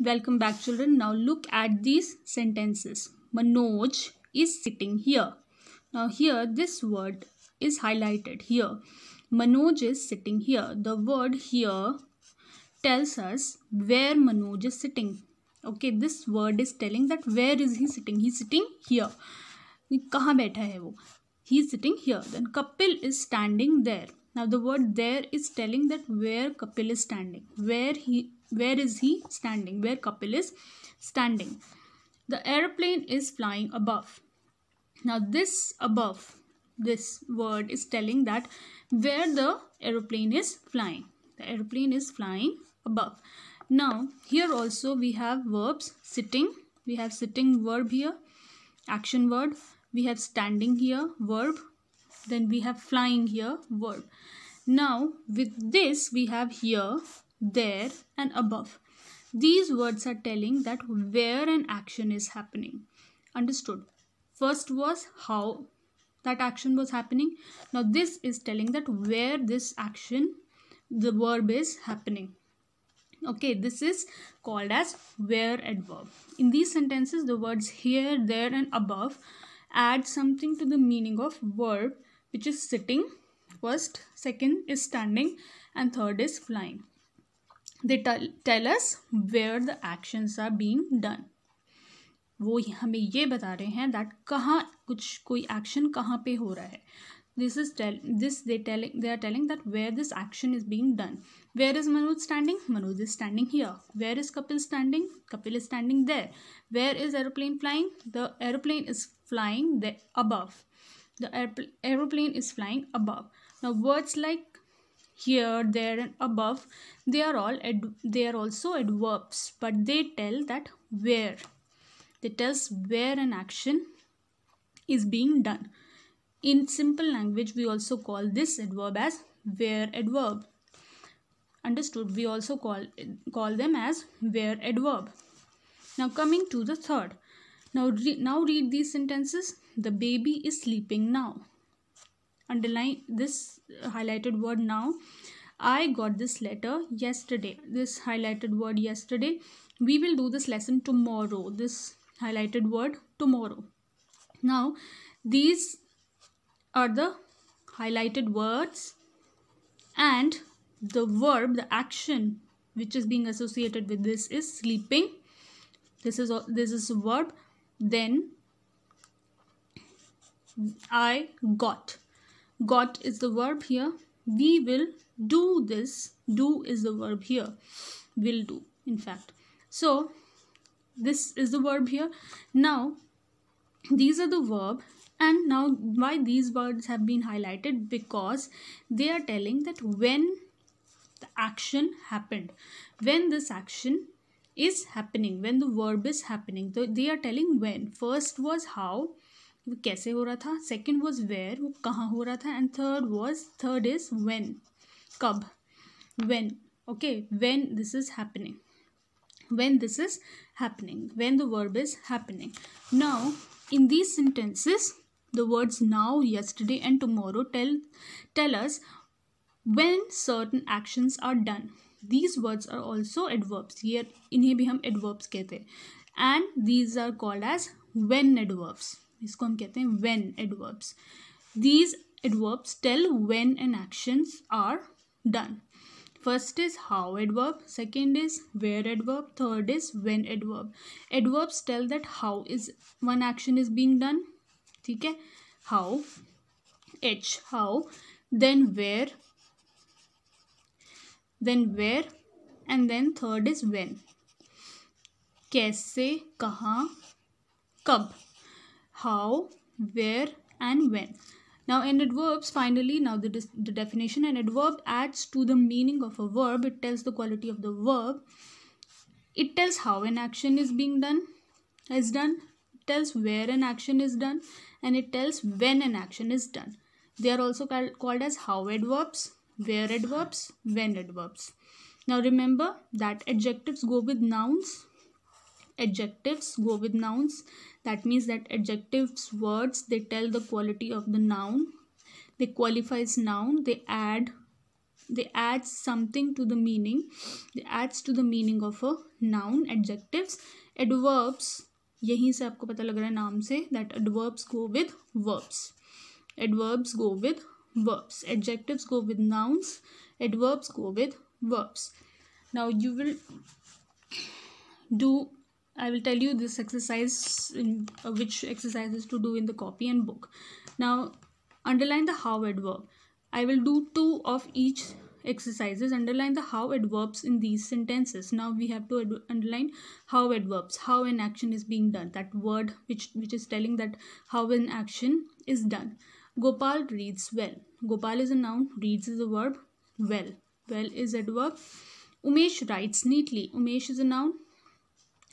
Welcome back children. Now look at these sentences. Manoj is sitting here. Now here this word is highlighted here. Manoj is sitting here. The word here tells us where Manoj is sitting. Okay, this word is telling that where is he sitting? He's sitting here. कहाँ बैठा है वो He is sitting here. Then Kapil is standing there. Now the word there is telling that where Kapil is standing. Where he where is he standing where kapil is standing the airplane is flying above now this above this word is telling that where the aeroplane is flying the aeroplane is flying above now here also we have verbs sitting we have sitting verb here action word we have standing here verb then we have flying here verb now with this we have here there and above. These words are telling that where an action is happening. Understood? First was how that action was happening. Now this is telling that where this action, the verb is happening. Okay, this is called as where adverb. In these sentences, the words here, there and above add something to the meaning of verb which is sitting, first, second is standing and third is flying. They tell where the where the actions are वो हमें ये बता रहे हैं that कहाँ कुछ कोई action कहाँ पे हो रहा है this is tell this they telling they are telling that where this action is being done where is Manoj standing Manoj is standing here where is Kapil standing Kapil is standing there where is aeroplane flying the aeroplane is flying the above the aeroplane is flying above the words like here there and above they are all they are also adverbs but they tell that where they tells where an action is being done in simple language we also call this adverb as where adverb understood we also call call them as where adverb now coming to the third now re now read these sentences the baby is sleeping now underline this highlighted word now I got this letter yesterday. This highlighted word yesterday. We will do this lesson tomorrow. This highlighted word tomorrow. Now, these are the highlighted words and the verb, the action which is being associated with this is sleeping. This is this is a verb. Then I got got is the verb here we will do this do is the verb here will do in fact so this is the verb here now these are the verb and now why these words have been highlighted because they are telling that when the action happened when this action is happening when the verb is happening so they are telling when first was how वो कैसे हो रहा था second was where वो कहाँ हो रहा था and third was third is when कब when okay when this is happening when this is happening when the verb is happening now in these sentences the words now yesterday and tomorrow tell tell us when certain actions are done these words are also adverbs ये इन्हें भी हम adverbs कहते हैं and these are called as when adverbs इसको हम कहते हैं when adverbs these adverbs tell when and actions are done first is how adverb second is where adverb third is when adverb adverbs tell that how is one action is being done ठीक है how H how then where then where and then third is when कैसे कहाँ कब how, where and when. Now in adverbs, finally, now the, the definition an adverb adds to the meaning of a verb. It tells the quality of the verb. It tells how an action is being done, is done. It tells where an action is done and it tells when an action is done. They are also called, called as how adverbs, where adverbs, when adverbs. Now remember that adjectives go with nouns adjectives go with nouns that means that adjectives words they tell the quality of the noun they qualifies noun they add they add something to the meaning they adds to the meaning of a noun adjectives adverbs यहीं से आपको पता लग रहा है नाम से that adverbs go with verbs adverbs go with verbs adjectives go with nouns adverbs go with verbs now you will do I will tell you this exercise, in, uh, which exercises to do in the copy and book. Now, underline the how adverb. I will do two of each exercises. Underline the how adverbs in these sentences. Now we have to underline how adverbs, how an action is being done. That word which, which is telling that how an action is done. Gopal reads well. Gopal is a noun, reads is a verb, well. Well is adverb. Umesh writes neatly. Umesh is a noun,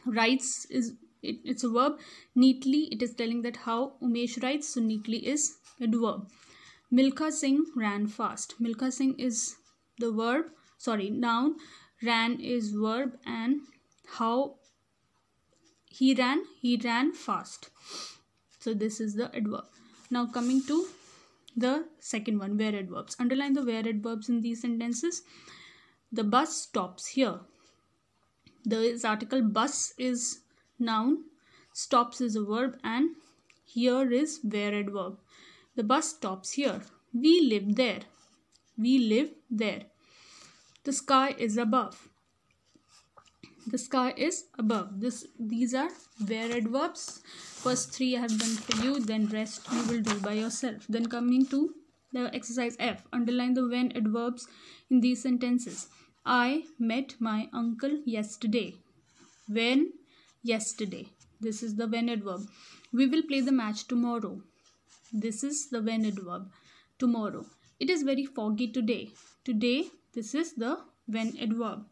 writes is it, it's a verb neatly it is telling that how umesh writes so neatly is adverb milka singh ran fast milka singh is the verb sorry noun ran is verb and how he ran he ran fast so this is the adverb now coming to the second one where adverbs underline the where adverbs in these sentences the bus stops here this article bus is noun, stops is a verb and here is where adverb. The bus stops here. We live there. We live there. The sky is above. The sky is above. This These are where adverbs. First three I have done for you. Then rest you will do by yourself. Then coming to the exercise F. Underline the when adverbs in these sentences. I met my uncle yesterday. When? Yesterday. This is the when adverb. We will play the match tomorrow. This is the when adverb. Tomorrow. It is very foggy today. Today, this is the when adverb.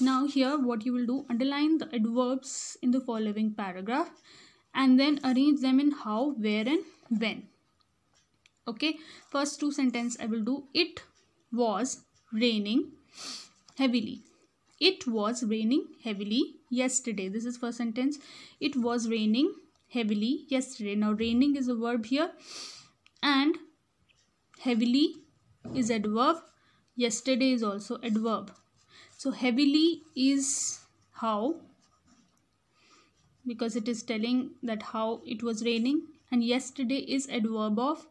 Now here what you will do, underline the adverbs in the following paragraph and then arrange them in how, where and when. Okay, first two sentences I will do. It was raining heavily it was raining heavily yesterday this is first sentence it was raining heavily yesterday now raining is a verb here and heavily is adverb yesterday is also adverb so heavily is how because it is telling that how it was raining and yesterday is adverb of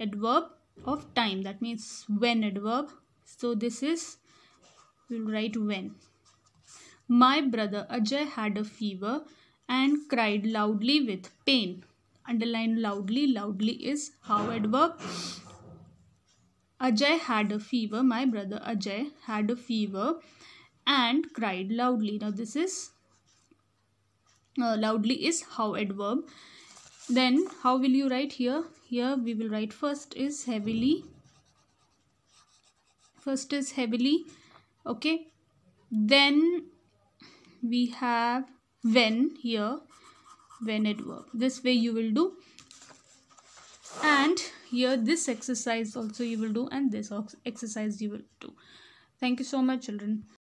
adverb of time that means when adverb so this is we'll write when my brother ajay had a fever and cried loudly with pain underline loudly loudly is how adverb ajay had a fever my brother ajay had a fever and cried loudly now this is uh, loudly is how adverb then how will you write here here we will write first is heavily first is heavily okay then we have when here when adverb this way you will do and here this exercise also you will do and this exercise you will do thank you so much children